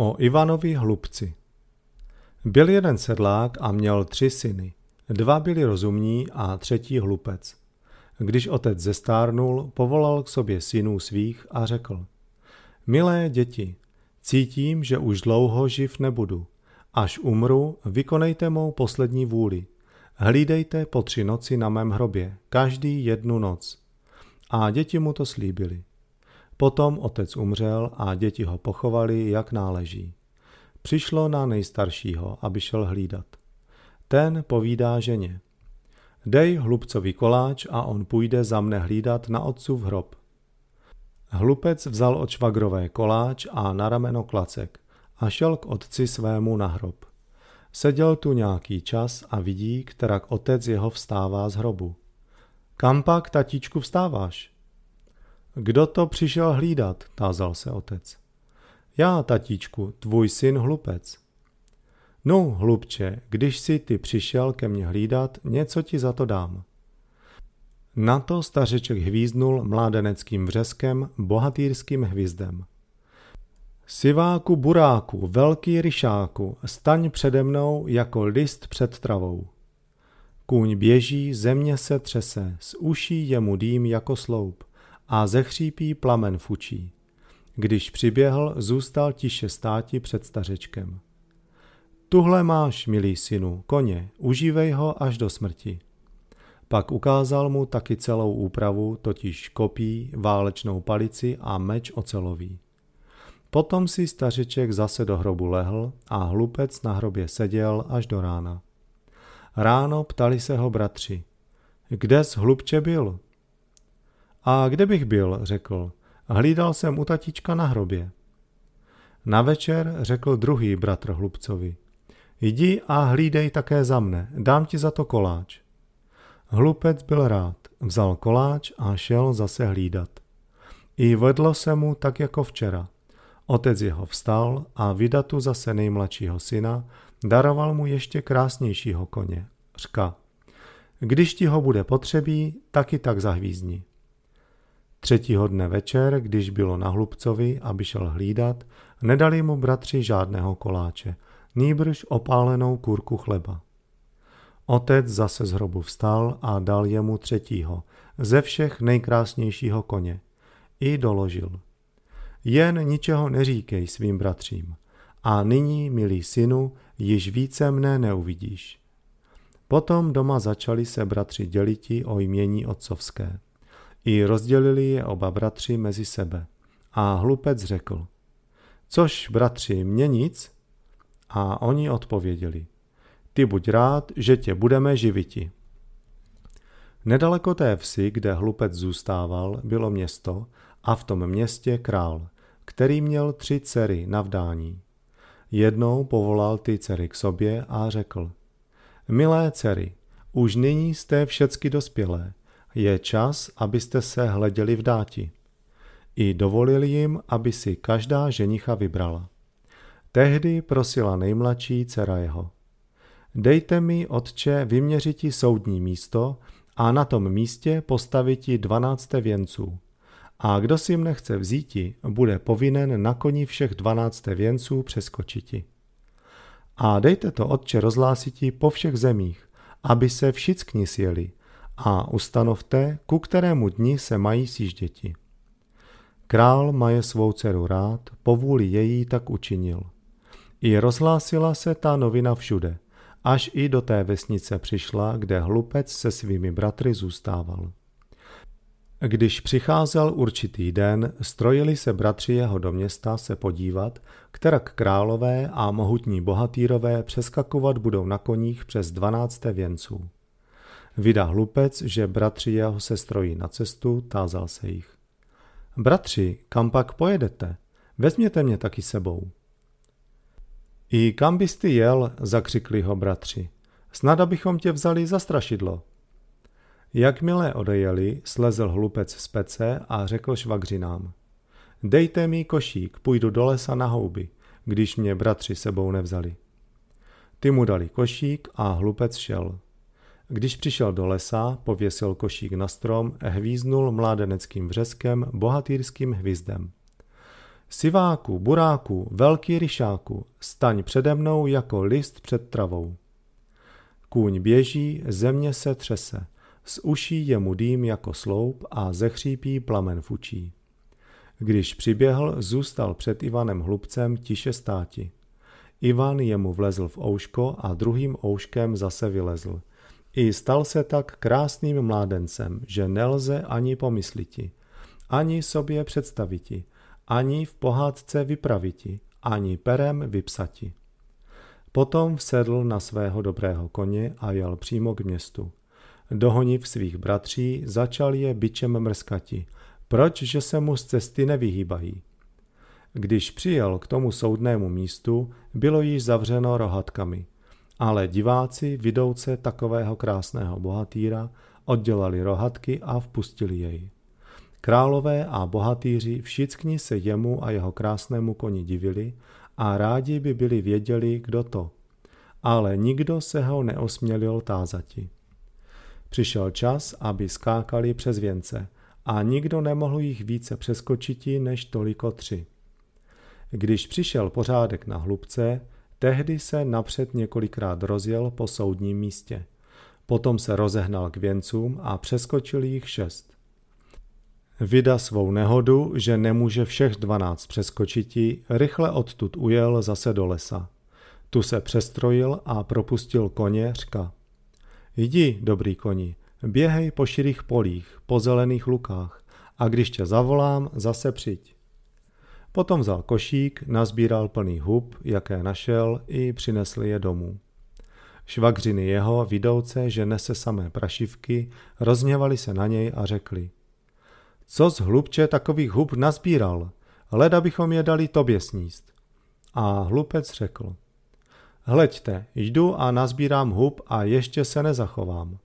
O Ivanovi Hlubci Byl jeden sedlák a měl tři syny. Dva byli rozumní a třetí hlupec. Když otec zestárnul, povolal k sobě synů svých a řekl. Milé děti, cítím, že už dlouho živ nebudu. Až umru, vykonejte mou poslední vůli. Hlídejte po tři noci na mém hrobě, každý jednu noc. A děti mu to slíbili. Potom otec umřel a děti ho pochovali, jak náleží. Přišlo na nejstaršího, aby šel hlídat. Ten povídá ženě. Dej hlubcovi koláč a on půjde za mne hlídat na otcu v hrob. Hlupec vzal od švagrové koláč a na rameno klacek a šel k otci svému na hrob. Seděl tu nějaký čas a vidí, kterak otec jeho vstává z hrobu. Kam pak, tatíčku, vstáváš? Kdo to přišel hlídat? tázal se otec. Já, tatíčku, tvůj syn hlupec. No, hlubče, když si ty přišel ke mně hlídat, něco ti za to dám. Na to stařeček hvízdnul mládeneckým vřeskem, bohatýrským hvízdem. Siváku buráku, velký ryšáku, staň přede mnou jako list před travou. Kůň běží, země se třese, z uší jemu dým jako sloup a chřípí plamen fučí. Když přiběhl, zůstal tiše státi před stařečkem. Tuhle máš, milý synu, koně, užívej ho až do smrti. Pak ukázal mu taky celou úpravu, totiž kopí, válečnou palici a meč ocelový. Potom si stařeček zase do hrobu lehl a hlupec na hrobě seděl až do rána. Ráno ptali se ho bratři. Kde s hlubče byl? A kde bych byl, řekl. Hlídal jsem u tatička na hrobě. Na večer řekl druhý bratr Hlubcovi. Jdi a hlídej také za mne, dám ti za to koláč. Hlupec byl rád, vzal koláč a šel zase hlídat. I vedlo se mu tak jako včera. Otec jeho vstal a vydatu zase nejmladšího syna daroval mu ještě krásnějšího koně, řka. Když ti ho bude potřebí, taky tak zahvízni. Třetího dne večer, když bylo na Hlubcovi, aby šel hlídat, nedali mu bratři žádného koláče, nýbrž opálenou kurku chleba. Otec zase z hrobu vstal a dal jemu třetího, ze všech nejkrásnějšího koně. I doložil. Jen ničeho neříkej svým bratřím. A nyní, milý synu, již více mne neuvidíš. Potom doma začali se bratři děliti o jmění otcovské. I rozdělili je oba bratři mezi sebe. A hlupec řekl, což bratři, mě nic? A oni odpověděli, ty buď rád, že tě budeme živiti. Nedaleko té vsi, kde hlupec zůstával, bylo město a v tom městě král, který měl tři dcery na vdání. Jednou povolal ty dcery k sobě a řekl, milé dcery, už nyní jste všecky dospělé, je čas, abyste se hleděli v dáti. I dovolil jim, aby si každá ženicha vybrala. Tehdy prosila nejmladší dcera jeho. Dejte mi, otče, vyměřit soudní místo a na tom místě ti dvanácté věnců. A kdo si mne chce vzíti, bude povinen na koni všech dvanácté věnců přeskočit. A dejte to otče rozhlásiti po všech zemích, aby se všichni sjeli, a ustanovte, ku kterému dni se mají děti. Král maje svou dceru rád, povůli její tak učinil. I rozhlásila se ta novina všude, až i do té vesnice přišla, kde hlupec se svými bratry zůstával. Když přicházel určitý den, strojili se bratři jeho do města se podívat, kterak králové a mohutní bohatýrové přeskakovat budou na koních přes dvanácté věnců. Vydá hlupec, že bratři jeho se strojí na cestu, tázal se jich. Bratři, kam pak pojedete? Vezměte mě taky sebou. I kam bys ty jel, zakřikli ho bratři. Snad abychom tě vzali za strašidlo. Jakmile odejeli, slezl hlupec z pece a řekl švagřinám. Dejte mi košík, půjdu do lesa na houby, když mě bratři sebou nevzali. Ty mu dali košík a hlupec šel. Když přišel do lesa, pověsil košík na strom, hvíznul mládeneckým vřeskem, bohatýrským hvizdem. Siváku, buráku, velký ryšáku, staň přede mnou jako list před travou. Kůň běží, země se třese, z uší je mu dým jako sloup a ze chřípí plamen fučí. Když přiběhl, zůstal před Ivanem Hlubcem tiše státi. Ivan jemu vlezl v ouško a druhým ouškem zase vylezl – i stal se tak krásným mládencem, že nelze ani pomysliti, ani sobě představiti, ani v pohádce vypraviti, ani perem vypsati. Potom vsedl na svého dobrého koně a jel přímo k městu. Dohoniv svých bratří, začal je bičem mrskati. Proč, že se mu z cesty nevyhýbají? Když přijel k tomu soudnému místu, bylo již zavřeno rohatkami – ale diváci vidouce takového krásného bohatýra oddělali rohatky a vpustili jej. Králové a bohatýři všichni se jemu a jeho krásnému koni divili a rádi by byli věděli, kdo to. Ale nikdo se ho neosmělil tázati. Přišel čas, aby skákali přes věnce a nikdo nemohl jich více přeskočiti než toliko tři. Když přišel pořádek na hlubce, Tehdy se napřed několikrát rozjel po soudním místě. Potom se rozehnal k věncům a přeskočil jich šest. Vida svou nehodu, že nemůže všech dvanáct přeskočití, rychle odtud ujel zase do lesa. Tu se přestrojil a propustil koně řka. Jdi, dobrý koni, běhej po širých polích, po zelených lukách a když tě zavolám, zase přijď. Potom vzal košík, nazbíral plný hub, jaké našel, i přinesli je domů. Švagřiny jeho, vidouce, že nese samé prašivky, rozněvali se na něj a řekli. Co z hlubče takových hub nazbíral? Leda bychom je dali tobě sníst. A hlupec řekl. Hleďte, jdu a nazbírám hub a ještě se nezachovám.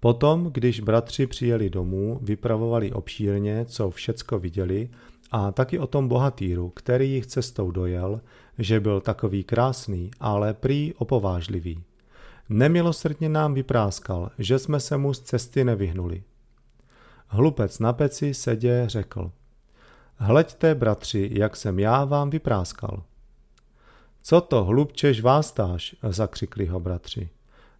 Potom, když bratři přijeli domů, vypravovali obšírně, co všecko viděli, a taky o tom bohatýru, který jich cestou dojel, že byl takový krásný, ale prý opovážlivý. Nemilosrdně nám vypráskal, že jsme se mu z cesty nevyhnuli. Hlupec na peci sedě řekl. Hleďte, bratři, jak jsem já vám vypráskal. Co to, hlubčež vástáš, zakřikli ho bratři.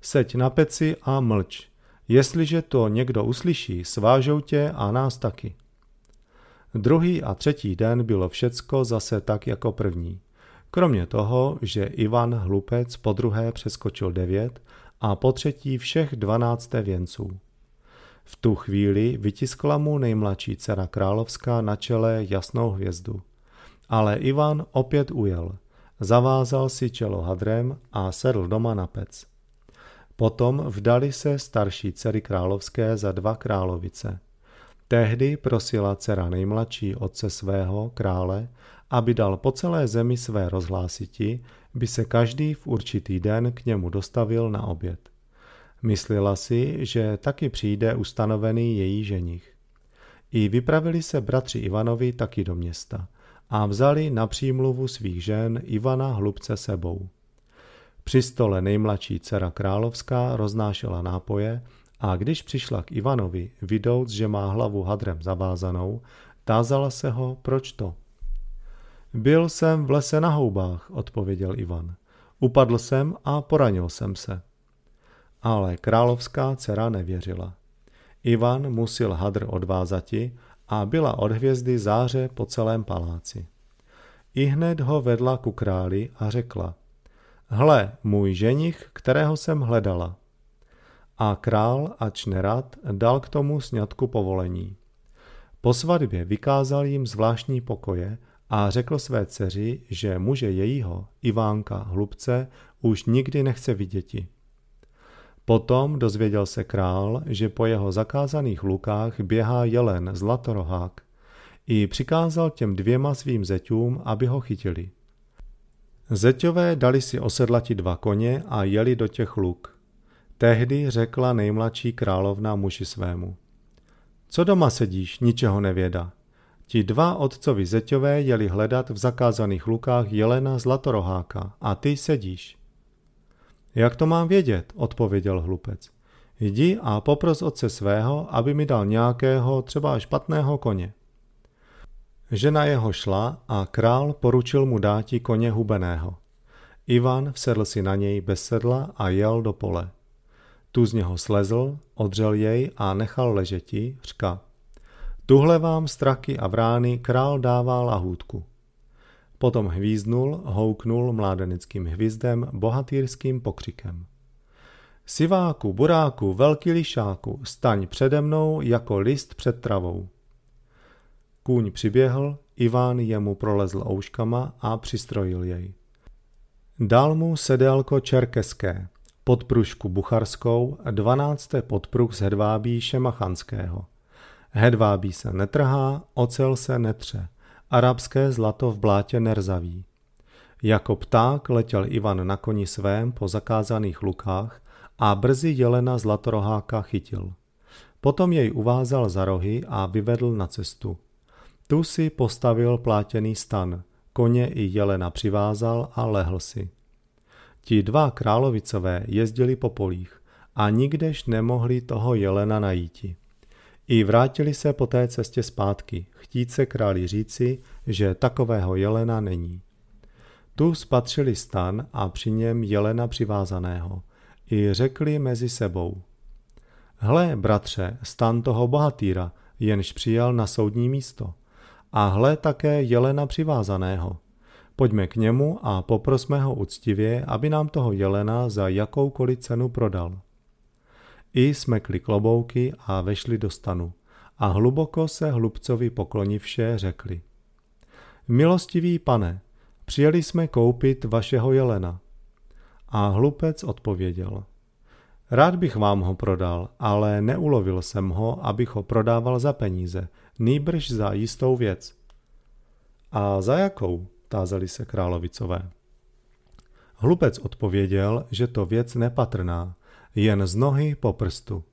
Seď na peci a mlč, Jestliže to někdo uslyší, svážou tě a nás taky. Druhý a třetí den bylo všecko zase tak jako první. Kromě toho, že Ivan Hlupec po druhé přeskočil devět a po třetí všech dvanácté věnců. V tu chvíli vytiskla mu nejmladší dcera královská na čele jasnou hvězdu. Ale Ivan opět ujel. Zavázal si čelo hadrem a sedl doma na pec. Potom vdali se starší dcery královské za dva královice. Tehdy prosila dcera nejmladší otce svého, krále, aby dal po celé zemi své rozhlásiti, by se každý v určitý den k němu dostavil na oběd. Myslila si, že taky přijde ustanovený její ženich. I vypravili se bratři Ivanovi taky do města a vzali na přímluvu svých žen Ivana hlubce sebou. Při stole nejmladší dcera královská roznášela nápoje a když přišla k Ivanovi, vidouc, že má hlavu hadrem zavázanou, tázala se ho, proč to. Byl jsem v lese na houbách, odpověděl Ivan. Upadl jsem a poranil jsem se. Ale královská dcera nevěřila. Ivan musil hadr odvázati a byla od hvězdy záře po celém paláci. I hned ho vedla ku králi a řekla – Hle, můj ženich, kterého jsem hledala. A král, ač nerad, dal k tomu sňatku povolení. Po svatbě vykázal jim zvláštní pokoje a řekl své dceři, že muže jejího, Ivánka Hlubce, už nikdy nechce viděti. Potom dozvěděl se král, že po jeho zakázaných lukách běhá jelen zlatorohák. I přikázal těm dvěma svým zeťům, aby ho chytili. Zeťové dali si osedlati dva koně a jeli do těch luk. Tehdy řekla nejmladší královna muži svému. Co doma sedíš, ničeho nevěda. Ti dva otcovi zeťové jeli hledat v zakázaných lukách jelena zlatoroháka a ty sedíš. Jak to mám vědět, odpověděl hlupec. Jdi a popros otce svého, aby mi dal nějakého, třeba špatného koně. Žena jeho šla a král poručil mu dáti koně hubeného. Ivan vsedl si na něj bez sedla a jel do pole. Tu z něho slezl, odřel jej a nechal ležeti, řka. Tuhle vám straky a vrány král dává lahůdku. Potom hvízdnul, houknul mládenickým hvízdem bohatýrským pokřikem. Siváku, buráku, velký lišáku, staň přede mnou jako list před travou. Kůň přiběhl, Iván jemu prolezl ouškama a přistrojil jej. Dal mu sedélko čerkeské, podprušku bucharskou, dvanácté podpruh z hedvábí šemachanského. Hedvábí se netrhá, ocel se netře, arabské zlato v blátě nerzaví. Jako pták letěl Ivan na koni svém po zakázaných lukách a brzy jelena zlatoroháka chytil. Potom jej uvázal za rohy a vyvedl na cestu. Tu si postavil plátěný stan, koně i jelena přivázal a lehl si. Ti dva královicové jezdili po polích a nikdež nemohli toho jelena najíti. I vrátili se po té cestě zpátky, chtít se králi říci, že takového jelena není. Tu spatřili stan a při něm jelena přivázaného. I řekli mezi sebou. Hle, bratře, stan toho bohatýra, jenž přijel na soudní místo – a hle také jelena přivázaného. Pojďme k němu a poprosme ho uctivě, aby nám toho jelena za jakoukoliv cenu prodal. I smekli klobouky a vešli do stanu a hluboko se hlubcovi poklonivše řekli. Milostivý pane, přijeli jsme koupit vašeho jelena. A hlupec odpověděl – Rád bych vám ho prodal, ale neulovil jsem ho, abych ho prodával za peníze, nýbrž za jistou věc. A za jakou? tázali se královicové. Hlupec odpověděl, že to věc nepatrná, jen z nohy po prstu.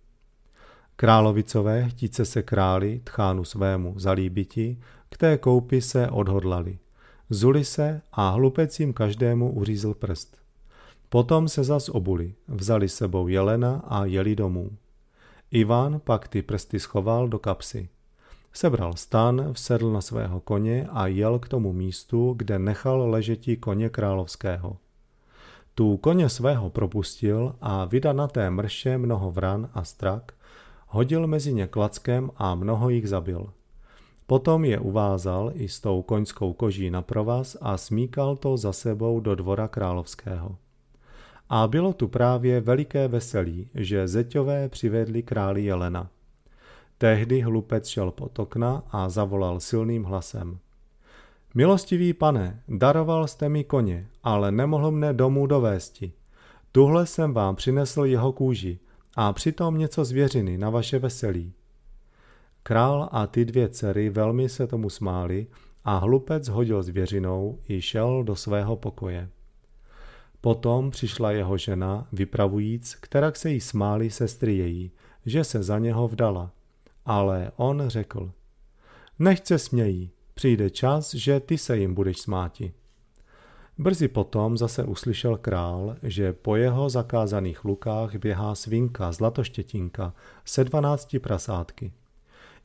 Královicové, chtíce se králi, tchánu svému zalíbiti, k té koupi se odhodlali. Zuli se a hlupec jim každému uřízl prst. Potom se zas obuli, vzali sebou jelena a jeli domů. Ivan pak ty prsty schoval do kapsy. Sebral stan, vsedl na svého koně a jel k tomu místu, kde nechal ležetí koně královského. Tu koně svého propustil a na té mrše mnoho vran a strak, hodil mezi ně klackem a mnoho jich zabil. Potom je uvázal i s tou koňskou koží na provaz a smíkal to za sebou do dvora královského. A bylo tu právě veliké veselí, že zeťové přivedli králi Jelena. Tehdy hlupec šel pod okna a zavolal silným hlasem. Milostivý pane, daroval jste mi koně, ale nemohl mne domů dovésti. Tuhle jsem vám přinesl jeho kůži a přitom něco zvěřiny na vaše veselí. Král a ty dvě dcery velmi se tomu smáli a hlupec hodil zvěřinou i šel do svého pokoje. Potom přišla jeho žena, vypravujíc, která se jí smály sestry její, že se za něho vdala. Ale on řekl, nechce smějí, přijde čas, že ty se jim budeš smáti. Brzy potom zase uslyšel král, že po jeho zakázaných lukách běhá svinka zlatoštětinka se dvanácti prasátky.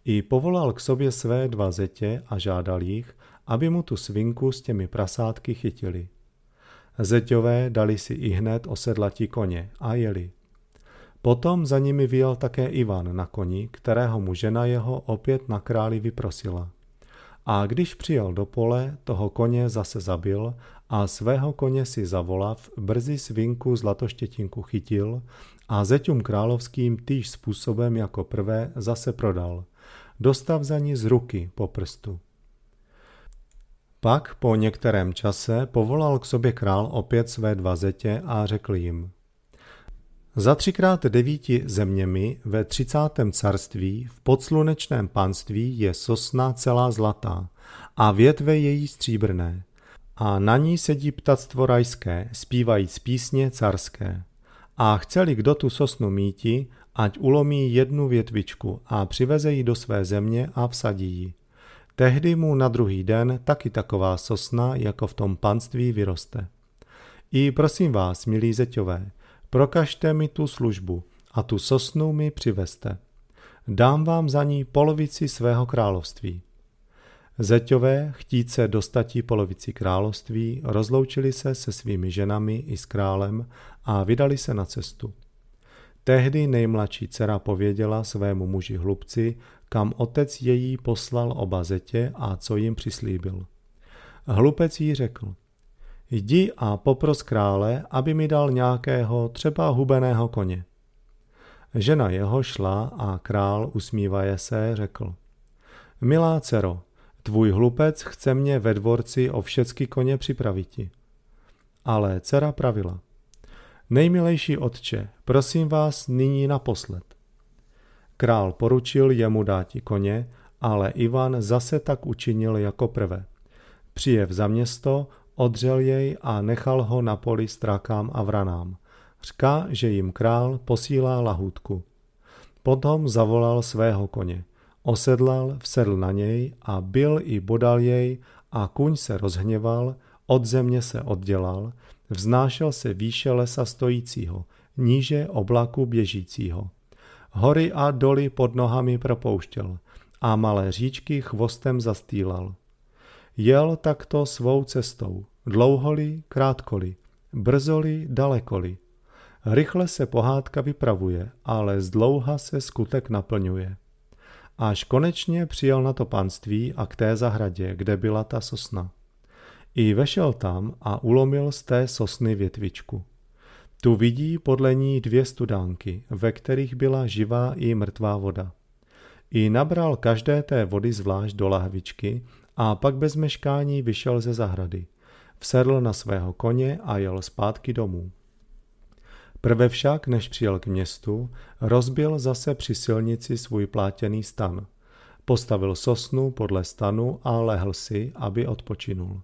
I povolal k sobě své dva zetě a žádal jich, aby mu tu svinku s těmi prasátky chytili. Zeťové dali si i hned osedlatí koně a jeli. Potom za nimi vyjel také Ivan na koni, kterého mu žena jeho opět na králi vyprosila. A když přijel do pole, toho koně zase zabil a svého koně si zavolav, brzy svinku zlatoštětinku chytil a zeťům královským týž způsobem jako prvé zase prodal. Dostav za ní z ruky po prstu. Pak po některém čase povolal k sobě král opět své dva zetě a řekl jim. Za třikrát devíti zeměmi ve třicátém carství v podslunečném panství je sosna celá zlatá a větve její stříbrné. A na ní sedí ptactvo rajské, zpívajíc písně carské. A chceli kdo tu sosnu míti, ať ulomí jednu větvičku a přiveze ji do své země a vsadí ji Tehdy mu na druhý den taky taková sosna jako v tom panství vyroste. I prosím vás, milí zeťové, prokažte mi tu službu a tu sosnu mi přiveste. Dám vám za ní polovici svého království. Zeťové, chtít se dostatí polovici království, rozloučili se se svými ženami i s králem a vydali se na cestu. Tehdy nejmladší dcera pověděla svému muži hlubci, kam otec její poslal oba zetě a co jim přislíbil. Hlupec jí řekl, jdi a popros krále, aby mi dal nějakého třeba hubeného koně. Žena jeho šla a král, usmívaje se, řekl, milá cero, tvůj hlupec chce mě ve dvorci o všecky koně připraviti. Ale dcera pravila, nejmilejší otče, prosím vás nyní naposled. Král poručil jemu i koně, ale Ivan zase tak učinil jako prvé. Přijev za město, odřel jej a nechal ho na poli strakám a vranám. Řká, že jim král posílá lahůdku. Potom zavolal svého koně. Osedlal, vsedl na něj a byl i bodal jej a kuň se rozhněval, od země se oddělal, vznášel se výše lesa stojícího, níže oblaku běžícího. Hory a doly pod nohami propouštěl a malé říčky chvostem zastýlal. Jel takto svou cestou, dlouholi, krátkoli, brzoli, dalekoli. Rychle se pohádka vypravuje, ale dlouha se skutek naplňuje. Až konečně přijel na to panství a k té zahradě, kde byla ta sosna. I vešel tam a ulomil z té sosny větvičku. Tu vidí podle ní dvě studánky, ve kterých byla živá i mrtvá voda. I nabral každé té vody zvlášť do lahvičky a pak bez meškání vyšel ze zahrady. Vsedl na svého koně a jel zpátky domů. Prve však, než přijel k městu, rozbil zase při silnici svůj plátěný stan. Postavil sosnu podle stanu a lehl si, aby odpočinul.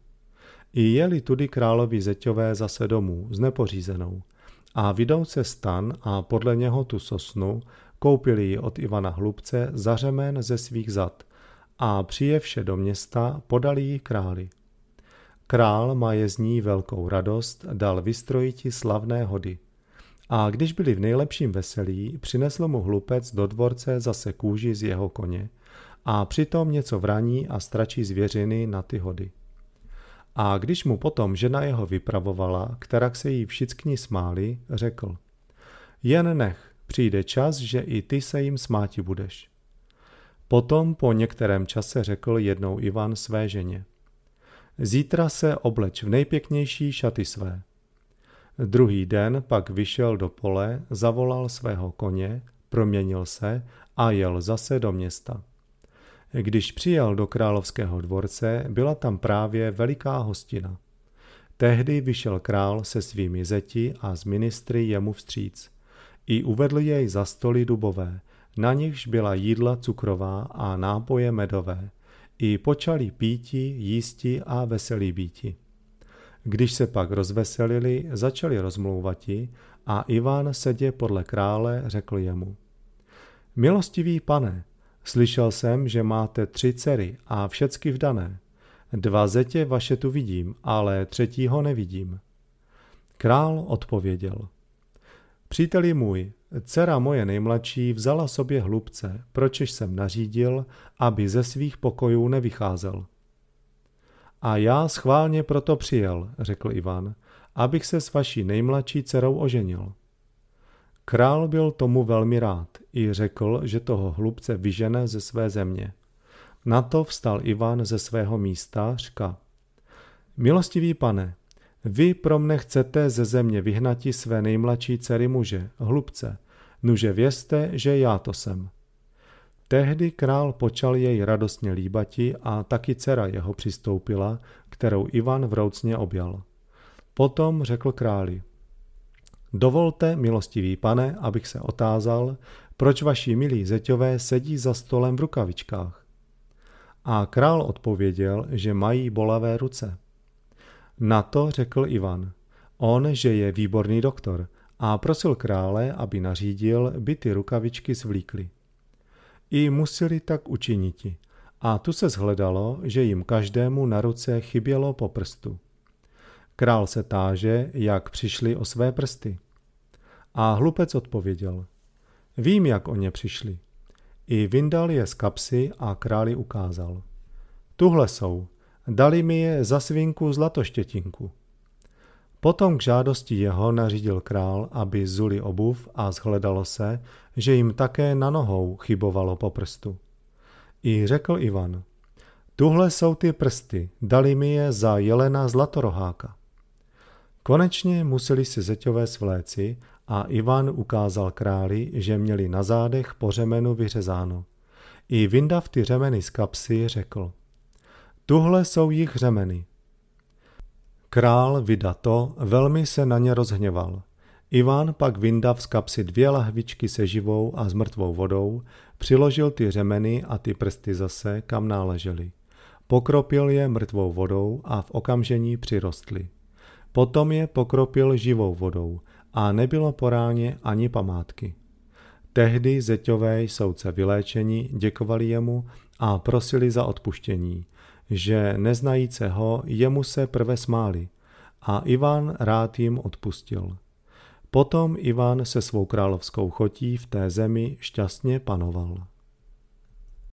I jeli tudy královi zeťové zase domů s nepořízenou – a vydou se stan a podle něho tu sosnu, koupili ji od Ivana Hlubce za řemen ze svých zad a přijevše do města podali ji králi. Král má je z ní velkou radost, dal vystrojiti slavné hody. A když byli v nejlepším veselí, přinesl mu hlupec do dvorce zase kůži z jeho koně a přitom něco vraní a stračí zvěřiny na ty hody. A když mu potom žena jeho vypravovala, která se jí všichni smáli, řekl. Jen nech, přijde čas, že i ty se jim smáti budeš. Potom po některém čase řekl jednou Ivan své ženě. Zítra se obleč v nejpěknější šaty své. Druhý den pak vyšel do pole, zavolal svého koně, proměnil se a jel zase do města. Když přijel do královského dvorce, byla tam právě veliká hostina. Tehdy vyšel král se svými zeti a z ministry jemu vstříc. I uvedl jej za stoly dubové, na nichž byla jídla cukrová a nápoje medové. I počali píti, jísti a veselí býti. Když se pak rozveselili, začali rozmlouvati a Ivan sedě podle krále řekl jemu. Milostivý pane, Slyšel jsem, že máte tři dcery a všecky vdané. Dva zetě vaše tu vidím, ale třetího nevidím. Král odpověděl. Příteli můj, dcera moje nejmladší vzala sobě hlubce, pročež jsem nařídil, aby ze svých pokojů nevycházel. A já schválně proto přijel, řekl Ivan, abych se s vaší nejmladší dcerou oženil. Král byl tomu velmi rád i řekl, že toho hlubce vyžene ze své země. Na to vstal Ivan ze svého místa, říká. Milostivý pane, vy pro mne chcete ze země vyhnati své nejmladší dcery muže, hlubce, nuže vězte, že já to jsem. Tehdy král počal jej radostně líbati a taky dcera jeho přistoupila, kterou Ivan vroucně objal. Potom řekl králi – Dovolte, milostivý pane, abych se otázal, proč vaši milí zeťové sedí za stolem v rukavičkách. A král odpověděl, že mají bolavé ruce. Na to řekl Ivan. On, že je výborný doktor a prosil krále, aby nařídil, by ty rukavičky zvlíkly. I museli tak učiniti. A tu se zhledalo, že jim každému na ruce chybělo po prstu. Král se táže, jak přišli o své prsty. A hlupec odpověděl, vím, jak o ně přišli. I vyndal je z kapsy a králi ukázal. Tuhle jsou, dali mi je za svinku zlatoštětinku. Potom k žádosti jeho nařídil král, aby zuli obuv a zhledalo se, že jim také na nohou chybovalo po prstu. I řekl Ivan, tuhle jsou ty prsty, dali mi je za jelena zlatoroháka. Konečně museli si zeťové svléci a Ivan ukázal králi, že měli na zádech po řemenu vyřezáno. I vyndav ty řemeny z kapsy řekl. Tuhle jsou jich řemeny. Král vyda to velmi se na ně rozhněval. Ivan pak vyndav z kapsy dvě lahvičky se živou a s mrtvou vodou, přiložil ty řemeny a ty prsty zase, kam náležely. Pokropil je mrtvou vodou a v okamžení přirostly. Potom je pokropil živou vodou – a nebylo poráně ani památky. Tehdy zeťové souce vyléčení děkovali jemu a prosili za odpuštění, že neznajíce ho jemu se prve smáli a Ivan rád jim odpustil. Potom Ivan se svou královskou chotí v té zemi šťastně panoval.